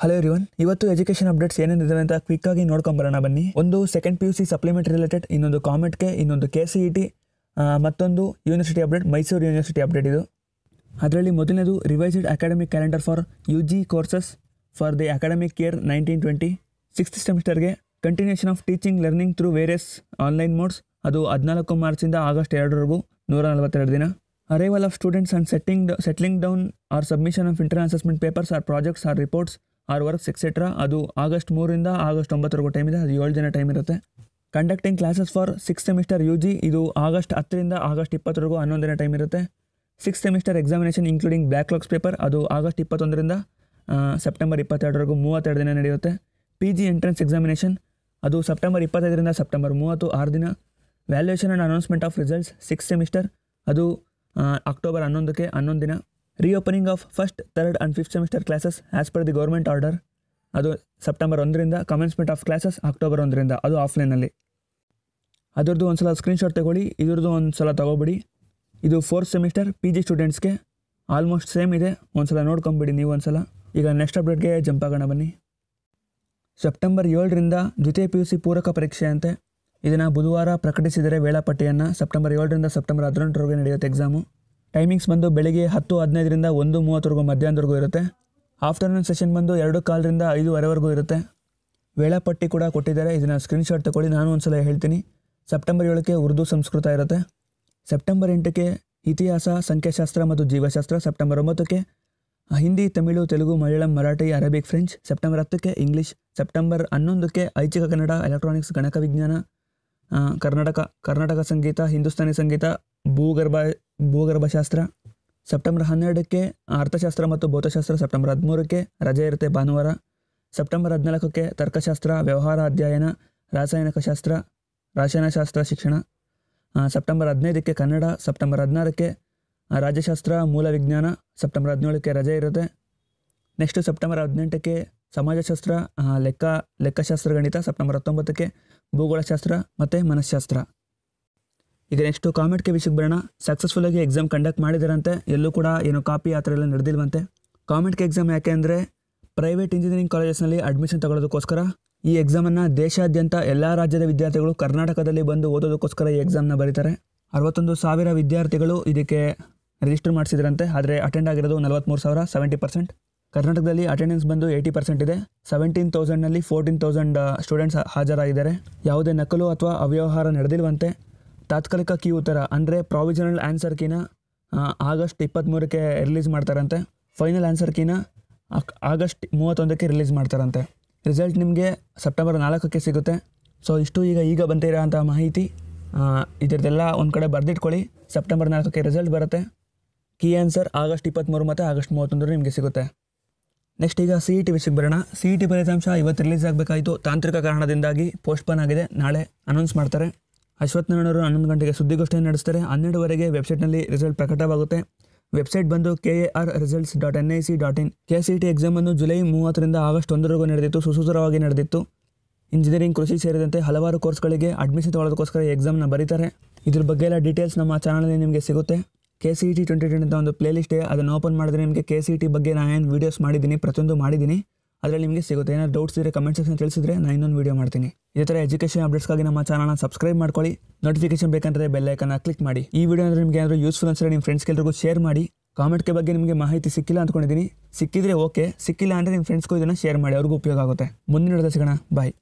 hello everyone ಇವತ್ತು education updates ಏನೇನಿದೆ ಅಂತ ಕ್ವಿಕ್ಕಾಗಿ ಬರೋಣ ಬನ್ನಿ ಒಂದು second P U C supplement related ಇನ್ನೊಂದು ಕಾಮೆಂಟ್ಗೆ ಇನ್ನೊಂದು ಕೆ ಸಿ ಇ ಟಿ ಮತ್ತೊಂದು university update Mysuru university update ಇದು ಅದರಲ್ಲಿ ಮೊದಲನೇದು revised academic calendar for U G courses for the academic year nineteen twenty sixth ಸೆಮಿಸ್ಟರ್ಗೆ continuation of teaching learning through various online modes ಅದು ಹದಿನಾಲ್ಕು ಮಾರ್ಚಿಂದ ಆಗಸ್ಟ್ ಎರಡರವರೆಗೂ ನೂರ ನಲವತ್ತೆರಡು ದಿನ arrival of students and setting settling down or submission of internal assessment papers or projects or reports or works etcetera ಅದು August ಮೂರಿಂದ ಆಗಸ್ಟ್ ಒಂಬತ್ತರವರೆಗೂ ಟೈಮ್ ಇದೆ ಅದು ಏಳು ದಿನ ಟೈಮ್ ಇರುತ್ತೆ conducting classes for six semester U G ಇದು August ಹತ್ತರಿಂದ ಆಗಸ್ಟ್ ಇಪ್ಪತ್ತರವರೆಗೂ ಹನ್ನೊಂದು ದಿನ ಟೈಮ್ ಇರುತ್ತೆ six semester examination including backlogs paper ಅದು ಆಗಸ್ಟ್ ಇಪ್ಪತ್ತೊಂದರಿಂದ ಸೆಪ್ಟೆಂಬರ್ ಇಪ್ಪತ್ತೆರಡವರೆಗೂ ಮೂವತ್ತೆರಡು ದಿನ ನಡೆಯುತ್ತೆ ಪಿ ಜಿ ಎಂಟ್ರೆನ್ಸ್ ಎಕ್ಸಾಮಿನೇಷನ್ ಅದು ಸೆಪ್ಟೆಂಬರ್ ಇಪ್ಪತ್ತೈದರಿಂದ ಸೆಪ್ಟೆಂಬರ್ ಮೂವತ್ತು ಆರು ದಿನ valuation and announcement of results six semester ಅದು ಅಕ್ಟೋಬರ್ ಹನ್ನೊಂದಕ್ಕೆ ಹನ್ನೊಂದು ದಿನ reopening of first third and fifth semester classes as per the government order ಅದು ಸೆಪ್ಟೆಂಬರ್ ಒಂದರಿಂದ ಕಮೆನ್ಸ್ಮೆಂಟ್ ಆಫ್ ಕ್ಲಾಸಸ್ ಅಕ್ಟೋಬರ್ ಒಂದರಿಂದ ಅದು ಆಫ್ಲೈನಲ್ಲಿ ಅದರದ್ದು ಒಂದು ಸಲ ಸ್ಕ್ರೀನ್ಶಾಟ್ ತಗೊಳ್ಳಿ ಇದ್ರದ್ದು ಒಂದು ಸಲ ತೊಗೊಬಿಡಿ ಇದು ಫೋರ್ತ್ ಸೆಮಿಸ್ಟರ್ ಪಿ ಜಿ ಸ್ಟೂಡೆಂಟ್ಸ್ಗೆ ಆಲ್ಮೋಸ್ಟ್ ಸೇಮ್ ಇದೆ ಒಂದು ಸಲ ನೋಡ್ಕೊಂಬಿಡಿ ನೀವು ಒಂದು ಸಲ ಈಗ ನೆಕ್ಸ್ಟ್ ಅಪ್ಡೇಟ್ಗೆ ಜಂಪ್ ಆಗೋಣ ಬನ್ನಿ ಸೆಪ್ಟೆಂಬರ್ ಏಳರಿಂದ ದ್ವಿತೀಯ ಪಿ ಯು ಸಿ ಪೂರಕ ಪರೀಕ್ಷೆ ಅಂತೆ ಇದನ್ನು ಬುಧವಾರ ಪ್ರಕಟಿಸಿದರೆ ವೇಳಾಪಟ್ಟಿಯನ್ನು ಸೆಪ್ಟೆಂಬರ್ ಏಳರಿಂದ ಸೆಪ್ಟೆಂಬರ್ ಹದಿನೆಂಟರವರೆಗೆ ನಡೆಯುತ್ತೆ ಎಕ್ಸಾಮು ಟೈಮಿಂಗ್ಸ್ ಬಂದು ಬೆಳಿಗ್ಗೆ ಹತ್ತು ಹದಿನೈದರಿಂದ ಒಂದು ಮೂವತ್ತರೆಗೂ ಮಧ್ಯಾಹ್ನದವರೆಗೂ ಇರುತ್ತೆ ಆಫ್ಟರ್ನೂನ್ ಸೆಷನ್ ಬಂದು ಎರಡು ಕಾಲರಿಂದ ಐದೂವರೆವರೆಗೂ ಇರುತ್ತೆ ವೇಳಾಪಟ್ಟಿ ಕೂಡ ಕೊಟ್ಟಿದ್ದಾರೆ ಇದನ್ನು ಸ್ಕ್ರೀನ್ಶಾಟ್ ತಗೊಳ್ಳಿ ನಾನು ಒಂದು ಸಲ ಹೇಳ್ತೀನಿ ಸೆಪ್ಟೆಂಬರ್ ಏಳಕ್ಕೆ ಉರ್ದು ಸಂಸ್ಕೃತ ಇರುತ್ತೆ ಸೆಪ್ಟೆಂಬರ್ ಎಂಟಕ್ಕೆ ಇತಿಹಾಸ ಸಂಖ್ಯಾಶಾಸ್ತ್ರ ಮತ್ತು ಜೀವಶಾಸ್ತ್ರ ಸೆಪ್ಟೆಂಬರ್ ಒಂಬತ್ತಕ್ಕೆ Hindi Tamil Telugu Malayalam Marathi Arabic French September ಹತ್ತಕ್ಕೆ ಇಂಗ್ಲೀಷ್ ಸೆಪ್ಟೆಂಬರ್ ಹನ್ನೊಂದಕ್ಕೆ ಐಚ್ಛಿಕ ಕನ್ನಡ ಎಲೆಕ್ಟ್ರಾನಿಕ್ಸ್ ಗಣಕ ವಿಜ್ಞಾನ ಕರ್ನಾಟಕ ಕರ್ನಾಟಕ ಸಂಗೀತ ಹಿಂದೂಸ್ತಾನಿ ಸಂಗೀತ ಭೂಗರ್ಭ భూగర్భ శాస్త్రం సెప్టెంబర్ 12 కి అర్థ శాస్త్రం మరియు భౌత శాస్త్రం సెప్టెంబర్ 13 కి రాజైరతే బానవరా సెప్టెంబర్ 14 కి తర్క శాస్త్రం వ్యవహార అధ్యయన రసాయనక శాస్త్రం రసాయన శాస్త్రం శిక్షణ సెప్టెంబర్ 15 కి కన్నడ సెప్టెంబర్ 16 కి రాజ శాస్త్రం మూల విజ్ఞాన సెప్టెంబర్ 17 కి రాజైరతే నెక్స్ట్ సెప్టెంబర్ 18 కి సమాజ శాస్త్రం లెక్క లెక్క శాస్త్ర గణిత సెప్టెంబర్ 19 కి భూగోళ శాస్త్రం మతే మన శాస్త్రం ಈಗ ನೆಕ್ಸ್ಟು ಕಾಮೆಂಟ್ಗೆ ವಿಷಯಕ್ಕೆ ಬರೋಣ ಆಗಿ ಎಕ್ಸಾಮ್ ಕಂಡಕ್ಟ್ ಮಾಡಿದಾರಂತೆ ಎಲ್ಲೂ ಕೂಡ ಏನೋ ಕಾಪಿ ಆ ಥರ ಎಲ್ಲ ನಡೆದಿಲ್ವಂತೆ ಕಾಮೆಂಟ್ಗೆ ಎಕ್ಸಾಮ್ ಯಾಕೆ ಅಂದರೆ ಪ್ರೈವೇಟ್ ಇಂಜಿನಿಯರಿಂಗ್ ಕಾಲೇಜಸ್ನಲ್ಲಿ ಅಡ್ಮಿಷನ್ ತಗೊಳ್ಳೋದಕ್ಕೋಸ್ಕರ ಈ ಎಕ್ಸಾಮನ್ನು ದೇಶಾದ್ಯಂತ ಎಲ್ಲ ರಾಜ್ಯದ ವಿದ್ಯಾರ್ಥಿಗಳು ಕರ್ನಾಟಕದಲ್ಲಿ ಬಂದು ಓದೋದಕ್ಕೋಸ್ಕರ ಈ ಎಕ್ಸಾಮ್ನ ಬರೀತಾರೆ ಅರವತ್ತೊಂದು ಸಾವಿರ ವಿದ್ಯಾರ್ಥಿಗಳು ಇದಕ್ಕೆ ರಿಜಿಸ್ಟರ್ ಮಾಡಿಸಿದ್ರಂತೆ ಆದರೆ ಅಟೆಂಡ್ ಆಗಿರೋದು ನಲವತ್ತ್ಮೂರು ಸಾವಿರ ಸೆವೆಂಟಿ ಪರ್ಸೆಂಟ್ ಕರ್ನಾಟಕದಲ್ಲಿ ಅಟೆಂಡೆನ್ಸ್ ಬಂದು ಏಯ್ಟಿ ಪರ್ಸೆಂಟ್ ಇದೆ ಸೆವೆಂಟೀನ್ ತೌಸಂಡ್ನಲ್ಲಿ ಫೋರ್ಟೀನ್ ತೌಸಂಡ್ ಸ್ಟೂಡೆಂಟ್ಸ್ ಹಾಜರಾಗಿದ್ದಾರೆ ಯಾವುದೇ ನಕಲು ಅಥವಾ ಅವ್ಯವಹಾರ ನಡೆದಿಲ್ವಂತೆ ತಾತ್ಕಾಲಿಕ ಕ್ಯೂ ಥರ ಅಂದರೆ ಪ್ರಾವಿಜನಲ್ ಆನ್ಸರ್ ಆಗಸ್ಟ್ ಇಪ್ಪತ್ತ್ಮೂರಕ್ಕೆ ರಿಲೀಸ್ ಮಾಡ್ತಾರಂತೆ ಫೈನಲ್ ಆನ್ಸರ್ ಕೀನ ಆಗಸ್ಟ್ ಮೂವತ್ತೊಂದಕ್ಕೆ ರಿಲೀಸ್ ಮಾಡ್ತಾರಂತೆ ರಿಸಲ್ಟ್ ನಿಮಗೆ ಸೆಪ್ಟೆಂಬರ್ ನಾಲ್ಕಕ್ಕೆ ಸಿಗುತ್ತೆ ಸೊ ಇಷ್ಟು ಈಗ ಈಗ ಬಂತಿರೋ ಅಂಥ ಮಾಹಿತಿ ಇದರದೆಲ್ಲ ಒಂದು ಕಡೆ ಬರೆದಿಟ್ಕೊಳ್ಳಿ ಸೆಪ್ಟೆಂಬರ್ ನಾಲ್ಕಕ್ಕೆ ರಿಸಲ್ಟ್ ಬರುತ್ತೆ ಕೀ ಆನ್ಸರ್ ಆಗಸ್ಟ್ ಇಪ್ಪತ್ತ್ಮೂರು ಮತ್ತು ಆಗಸ್ಟ್ ಮೂವತ್ತೊಂದರು ನಿಮಗೆ ಸಿಗುತ್ತೆ ನೆಕ್ಸ್ಟ್ ಈಗ ಸಿ ಇ e ಟಿ ವಿಷಯಕ್ಕೆ ಬರೋಣ ಸಿ ಇ ಟಿ ಫಲಿತಾಂಶ ಇವತ್ತು ರಿಲೀಸ್ ಆಗಬೇಕಾಯಿತು ತಾಂತ್ರಿಕ ಕಾರಣದಿಂದಾಗಿ ಪೋಸ್ಟ್ಪೋನ್ ಆಗಿದೆ ನಾಳೆ ಅನೌನ್ಸ್ ಮಾಡ್ತಾರೆ ಅಶ್ವತ್ಥನಾರಾಯಣರು ಹನ್ನೊಂದು ಗಂಟೆಗೆ ಸುದ್ದಿಗೋಷ್ಠಿಯನ್ನು ನಡೆಸ್ತಾರೆ ಹನ್ನೆರಡುವರೆಗೆ ವೆಬ್ಸೈಟ್ನಲ್ಲಿ ರಿಸಲ್ಟ್ ಪ್ರಕಟವಾಗುತ್ತೆ ವೆಬ್ಸೈಟ್ ಬಂದು K A R results dot N I C dot in K C T ಎಕ್ಸಾಮನ್ನು ಜುಲೈ ಮೂವತ್ತರಿಂದ ಆಗಸ್ಟ್ ಒಂದರವರೆಗೂ ನಡೆದಿತ್ತು ಸುಸೂತ್ರವಾಗಿ ನಡೆದಿತ್ತು ಇಂಜಿನಿಯರಿಂಗ್ ಕೃಷಿ ಸೇರಿದಂತೆ ಹಲವಾರು ಕೋರ್ಸ್ಗಳಿಗೆ ಅಡ್ಮಿಷನ್ ತೊಗೊಳ್ಳೋದಕ್ಕೋಸ್ಕರ ಎಕ್ಸಾಮ್ನ ಬರೀತಾರೆ ಇದ್ರ ಬಗ್ಗೆ ಎಲ್ಲ ಡೀಟೇಲ್ಸ್ ನಮ್ಮ ಚಾನಲಲ್ಲಿ ನಿಮಗೆ ಸಿಗುತ್ತೆ K C T twenty twenty ಅಂತ ಒಂದು ಪ್ಲೇಲಿಸ್ಟ್ ಅದನ್ನು ಓಪನ್ ಮಾಡಿದ್ರೆ ನಿಮಗೆ ಕೆ ಸಿ ಟಿ ಬಗ್ಗೆ ನಾನು ಏನು ವೀಡಿಯೋಸ್ ಮಾಡಿದ್ದೀನಿ ಪ್ರತಿಯೊಂದು ಮಾಡಿದ್ದೀನಿ ಅದರಲ್ಲಿ ನಿಮಗೆ ಸಿಗುತ್ತೆ ಏನಾದರೂ ಡೌಟ್ಸ್ ಇದ್ದರೆ ಕಮೆಂಟ್ ಸೆಕ್ಷನ್ ತಿಳಿಸಿದ್ರೆ ನಾನು ಇನ್ನೊಂದು ವೀಡಿಯೋ ಮಾಡ್ತೀನಿ ಇದೇ ಥರ ಎಜುಕೇಷನ್ ಅಪ್ಡೇಟ್ಸ್ಗಾಗಿ ನಮ್ಮ ಚಾನಲ್ನ ಸಬ್ಸ್ಕ್ರೈಬ್ ಮಾಡ್ಕೊಳ್ಳಿ ನೋಟಿಫಿಕೇಶನ್ ಬೇಕಂದರೆ ಬೆಲ್ಲೈಕನ್ನ ಕ್ಲಿಕ್ ಮಾಡಿ ಈ ವಿಡಿಯೋ ಅಂದರೆ ನಿಮಗೆ ಏನಾದರೂ ಯೂಸ್ಫುಲ್ ಅನ್ಸಿದ್ರೆ ನಿಮ್ಮ ಎಲ್ಲರಿಗೂ ಶೇರ್ ಮಾಡಿ ಕಾಮೆಂಟ್ಗೆ ಬಗ್ಗೆ ನಿಮಗೆ ಮಾಹಿತಿ ಸಿಕ್ಕಿಲ್ಲ ಅಂದ್ಕೊಂಡಿದ್ದೀನಿ ಸಿಕ್ಕಿದ್ರೆ ಓಕೆ ಸಿಕ್ಕಿಲ್ಲ ಅಂದರೆ ನಿಮ್ಮ ಫ್ರೆಂಡ್ಸ್ಗೂ ಇದನ್ನು ಶೇರ್ ಮಾಡಿ ಅವ್ರಿಗೂ ಉಪಯೋಗ ಆಗುತ್ತೆ ಮುಂದಿನ ಸಿಗೋಣ ಬಾಯ್